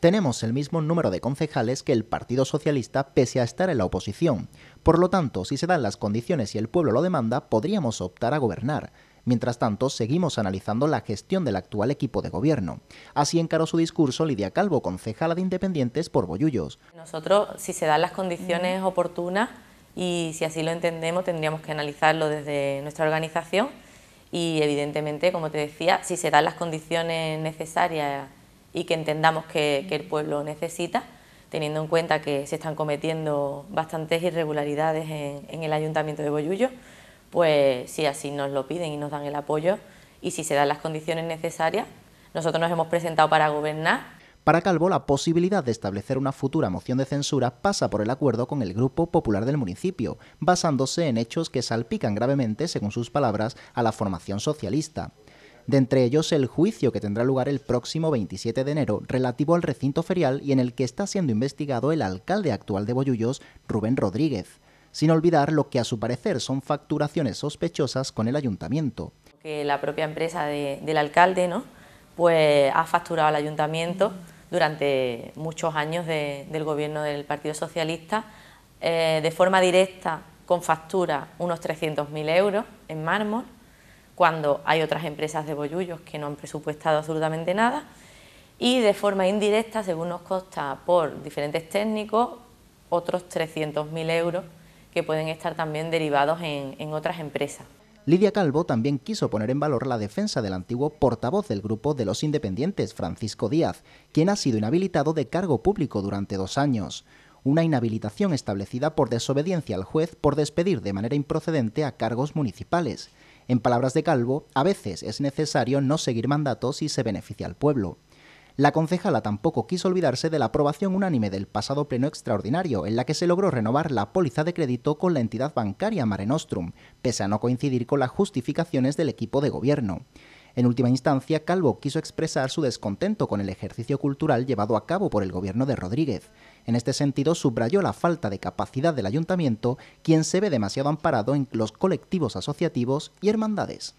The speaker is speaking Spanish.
Tenemos el mismo número de concejales que el Partido Socialista pese a estar en la oposición. Por lo tanto, si se dan las condiciones y el pueblo lo demanda, podríamos optar a gobernar. Mientras tanto, seguimos analizando la gestión del actual equipo de gobierno. Así encaró su discurso Lidia Calvo, concejala de Independientes por Boyullos. Nosotros, si se dan las condiciones oportunas y si así lo entendemos, tendríamos que analizarlo desde nuestra organización y evidentemente, como te decía, si se dan las condiciones necesarias y que entendamos que, el pueblo necesita, teniendo en cuenta que se están cometiendo bastantes irregularidades en, el Ayuntamiento de Boyullo, pues si así nos lo piden y nos dan el apoyo y si se dan las condiciones necesarias, nosotros nos hemos presentado para gobernar para Calvo, la posibilidad de establecer una futura moción de censura pasa por el acuerdo con el Grupo Popular del municipio, basándose en hechos que salpican gravemente, según sus palabras, a la formación socialista de entre ellos el juicio que tendrá lugar el próximo 27 de enero relativo al recinto ferial y en el que está siendo investigado el alcalde actual de Boyullos, Rubén Rodríguez, sin olvidar lo que a su parecer son facturaciones sospechosas con el ayuntamiento. la propia empresa del alcalde ¿no? pues ha facturado al ayuntamiento durante muchos años del gobierno del Partido Socialista eh, de forma directa con factura unos 300.000 euros en mármol cuando hay otras empresas de bollullos que no han presupuestado absolutamente nada y de forma indirecta, según nos consta por diferentes técnicos, otros 300.000 euros que pueden estar también derivados en, en, otras empresas. Lidia Calvo también quiso poner en valor la defensa del antiguo portavoz del grupo de los independientes, Francisco Díaz, quien ha sido inhabilitado de cargo público durante dos años. Una inhabilitación establecida por desobediencia al juez por despedir de manera improcedente a cargos municipales. En palabras de Calvo, a veces es necesario no seguir mandatos si se beneficia al pueblo. La concejala tampoco quiso olvidarse de la aprobación unánime del pasado pleno extraordinario, en la que se logró renovar la póliza de crédito con la entidad bancaria Mare Nostrum, pese a no coincidir con las justificaciones del equipo de gobierno. En última instancia, Calvo quiso expresar su descontento con el ejercicio cultural llevado a cabo por el gobierno de Rodríguez. En este sentido, subrayó la falta de capacidad del ayuntamiento, quien se ve demasiado amparado en los colectivos asociativos y hermandades.